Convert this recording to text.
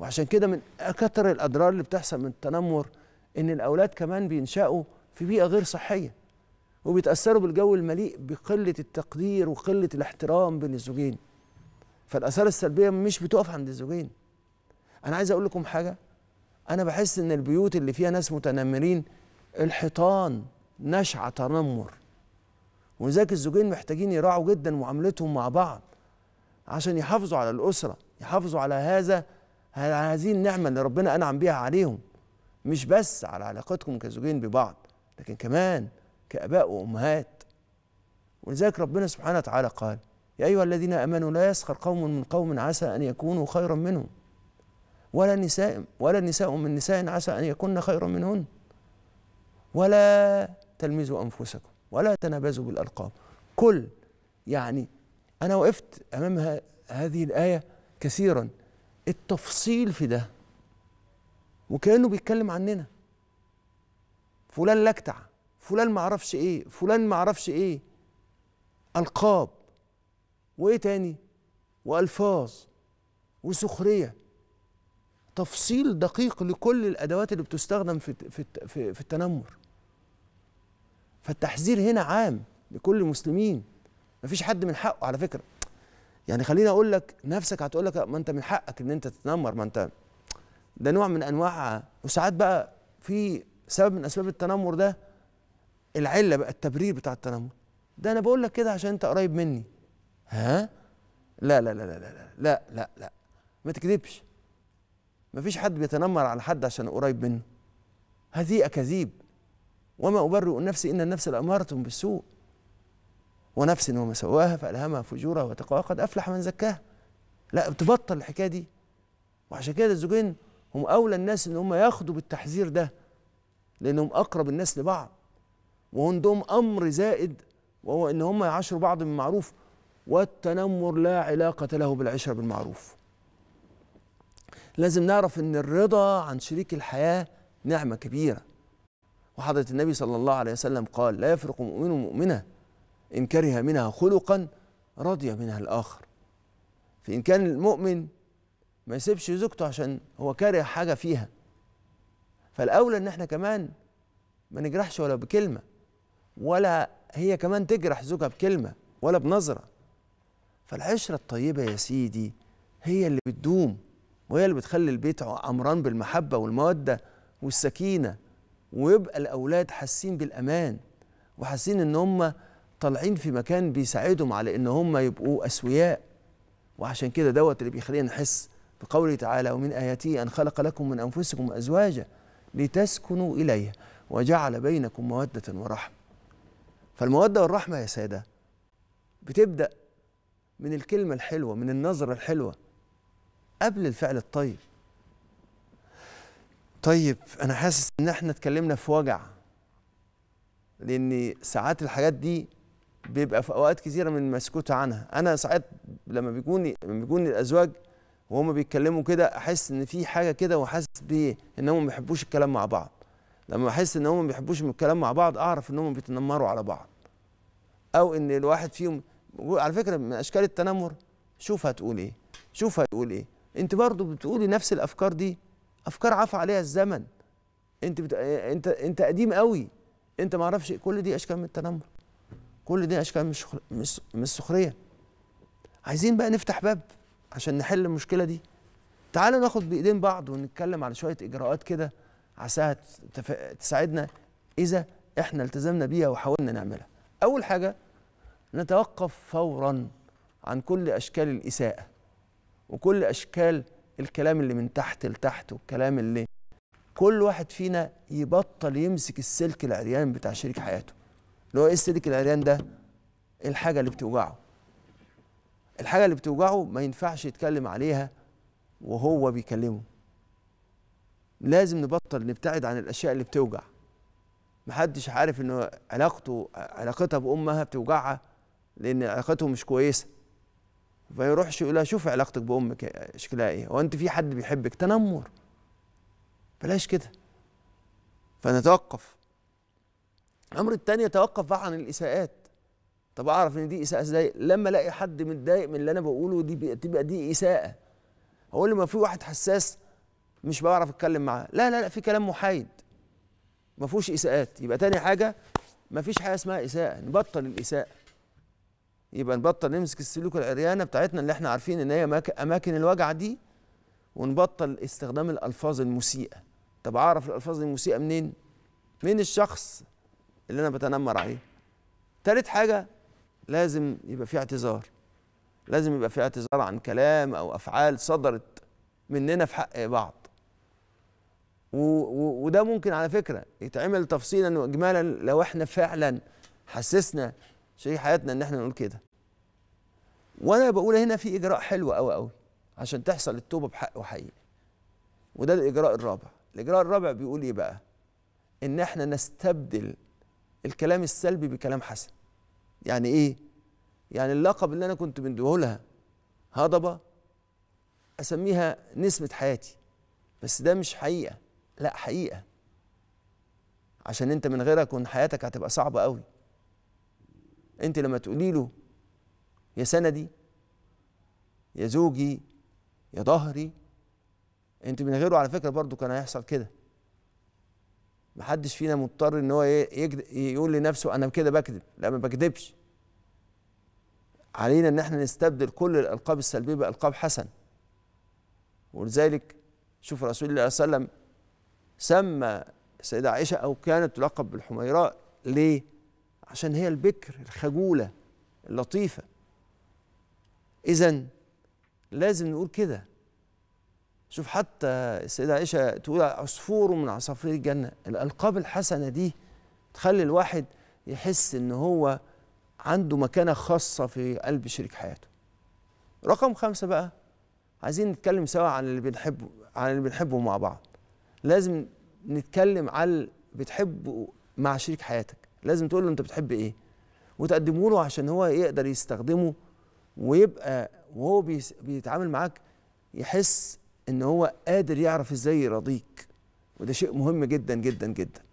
وعشان كده من اكثر الاضرار اللي بتحصل من التنمر ان الاولاد كمان بينشأوا في بيئه غير صحيه وبيتاثروا بالجو المليء بقله التقدير وقله الاحترام بين الزوجين فالاثار السلبيه مش بتقف عند الزوجين انا عايز اقول لكم حاجه انا بحس ان البيوت اللي فيها ناس متنمرين الحيطان نشعه تنمر ولذلك الزوجين محتاجين يراعوا جدا معاملتهم مع بعض عشان يحافظوا على الاسره يحافظوا على هذا هذه النعمة اللي ربنا أنعم بها عليهم مش بس على علاقتكم كزوجين ببعض لكن كمان كآباء وأمهات ولذلك ربنا سبحانه وتعالى قال يا أيها الذين آمنوا لا يسخر قوم من قوم عسى أن يكونوا خيرا منهم ولا نساء ولا نساء من نساء عسى أن يكن خيرا منهن ولا تلمزوا أنفسكم ولا تنابزوا بالألقاب كل يعني أنا وقفت أمام هذه الآية كثيرا التفصيل في ده وكانه بيتكلم عننا فلان لكتع فلان معرفش ايه فلان معرفش ايه القاب وايه تاني والفاظ وسخريه تفصيل دقيق لكل الادوات اللي بتستخدم في في في, في التنمر فالتحذير هنا عام لكل المسلمين مفيش حد من حقه على فكره يعني خليني اقول لك نفسك هتقول لك ما انت من حقك ان انت تتنمر ما انت ده نوع من انواع وساعات بقى في سبب من اسباب التنمر ده العله بقى التبرير بتاع التنمر ده انا بقول لك كده عشان انت قريب مني ها لا لا لا لا لا لا لا لا ما تكذبش مفيش حد بيتنمر على حد عشان قريب منه هذه اكاذيب وما ابرئ نفسي ان النفس لاماره بالسوء ونفس وما سواها فألهمها فجورها وتقواها قد أفلح من زكاها لا تبطل الحكاية دي وعشان كده الزوجين هم أولى الناس إن هم ياخدوا بالتحذير ده لأنهم أقرب الناس لبعض وعندهم أمر زائد وهو إن هم يعاشروا بعض بالمعروف والتنمر لا علاقة له بالعشرة بالمعروف لازم نعرف ان الرضا عن شريك الحياة نعمة كبيرة وحضرة النبي صلى الله عليه وسلم قال لا يفرق مؤمن مؤمنة إن كره منها خلقا رضي منها الآخر فإن كان المؤمن ما يسيبش زوجته عشان هو كاره حاجة فيها فالأولى إن احنا كمان ما نجرحش ولا بكلمة ولا هي كمان تجرح زوجها بكلمة ولا بنظرة فالعشرة الطيبة يا سيدي هي اللي بتدوم وهي اللي بتخلي البيت عمران بالمحبة والمودة والسكينة ويبقى الأولاد حاسين بالأمان وحاسين إن هم طالعين في مكان بيساعدهم على ان هم يبقوا اسوياء وعشان كده دوت اللي بيخلينا نحس بقوله تعالى ومن اياته ان خلق لكم من انفسكم ازواجا لتسكنوا اليها وجعل بينكم موده ورحمه فالموده والرحمه يا ساده بتبدا من الكلمه الحلوه من النظره الحلوه قبل الفعل الطيب طيب انا حاسس ان احنا اتكلمنا في وجع لان ساعات الحاجات دي بيبقى في اوقات كثيره من مسكوت عنها انا ساعات لما بيكون لما بيكون الازواج وهم بيتكلموا كده احس ان في حاجه كده وحاسس بيه ان هم ما بيحبوش الكلام مع بعض لما احس ان هم ما بيحبوش الكلام مع بعض اعرف ان هم بيتنمروا على بعض او ان الواحد فيهم على فكره من اشكال التنمر شوف هتقول ايه شوف هتقول ايه انت برضو بتقولي نفس الافكار دي افكار عفى عليها الزمن انت بت... انت انت قديم قوي انت ما اعرفش كل دي اشكال من التنمر كل دي اشكال مش مش السخريه عايزين بقى نفتح باب عشان نحل المشكله دي تعالوا ناخد بايدين بعض ونتكلم على شويه اجراءات كده عساها تساعدنا اذا احنا التزمنا بيها وحاولنا نعملها اول حاجه نتوقف فورا عن كل اشكال الاساءه وكل اشكال الكلام اللي من تحت لتحت والكلام اللي كل واحد فينا يبطل يمسك السلك العريان بتاع شريك حياته اللي هو ايه السلك العريان ده الحاجه اللي بتوجعه الحاجه اللي بتوجعه ما ينفعش يتكلم عليها وهو بيكلمه لازم نبطل نبتعد عن الاشياء اللي بتوجع محدش عارف ان علاقته علاقتها بامها بتوجعها لان علاقته مش كويسه فيروحش لها شوف علاقتك بامك شكلها ايه هو انت في حد بيحبك تنمر بلاش كده فنتوقف الامر الثاني يتوقف بقى عن الاساءات طب اعرف ان دي اساءه ازاي لما الاقي حد متضايق من اللي انا بقوله دي تبقى دي اساءه هقول ما في واحد حساس مش بعرف اتكلم معاه لا لا لا في كلام محايد ما فيهوش اساءات يبقى تاني حاجه ما فيش حاجه اسمها اساءه نبطل الاساءه يبقى نبطل نمسك السلوك العريانه بتاعتنا اللي احنا عارفين ان هي اماكن الوجع دي ونبطل استخدام الالفاظ المسيئه طب اعرف الالفاظ المسيئه منين من الشخص اللي انا بتنمر عليه تالت حاجه لازم يبقى في اعتذار لازم يبقى في اعتذار عن كلام او افعال صدرت مننا في حق بعض وده ممكن على فكره يتعمل تفصيلا واجمالا لو احنا فعلا حسسنا شريك حياتنا ان احنا نقول كده وانا بقول هنا في اجراء حلو قوي قوي عشان تحصل التوبه بحق وحقيقي وده الاجراء الرابع الاجراء الرابع بيقول ايه بقى ان احنا نستبدل الكلام السلبي بكلام حسن يعني ايه يعني اللقب اللي انا كنت مديه لها هضبه اسميها نسمه حياتي بس ده مش حقيقه لا حقيقه عشان انت من غيرها كون حياتك هتبقى صعبه قوي انت لما تقولي له يا سندي يا زوجي يا ظهري انت من غيره على فكره برضو كان هيحصل كده محدش فينا مضطر ان هو يقول لنفسه انا كده بكذب لا ما بكذبش علينا ان احنا نستبدل كل الالقاب السلبيه بالقاب حسن ولذلك شوف رسول الله صلى الله عليه وسلم سمى السيده عائشه او كانت تلقب بالحميراء ليه عشان هي البكر الخجوله اللطيفه اذا لازم نقول كده شوف حتى السيدة عائشة تقول عصفور من عصافير الجنة الألقاب الحسنة دي تخلي الواحد يحس إن هو عنده مكانة خاصة في قلب شريك حياته رقم خمسة بقى عايزين نتكلم سوا عن اللي بنحبه عن اللي بنحبه مع بعض لازم نتكلم على اللي بتحبه مع شريك حياتك لازم تقول له انت بتحب ايه وتقدمه له عشان هو يقدر يستخدمه ويبقى وهو بيتعامل معاك يحس ان هو قادر يعرف ازاي يراضيك وده شيء مهم جدا جدا جدا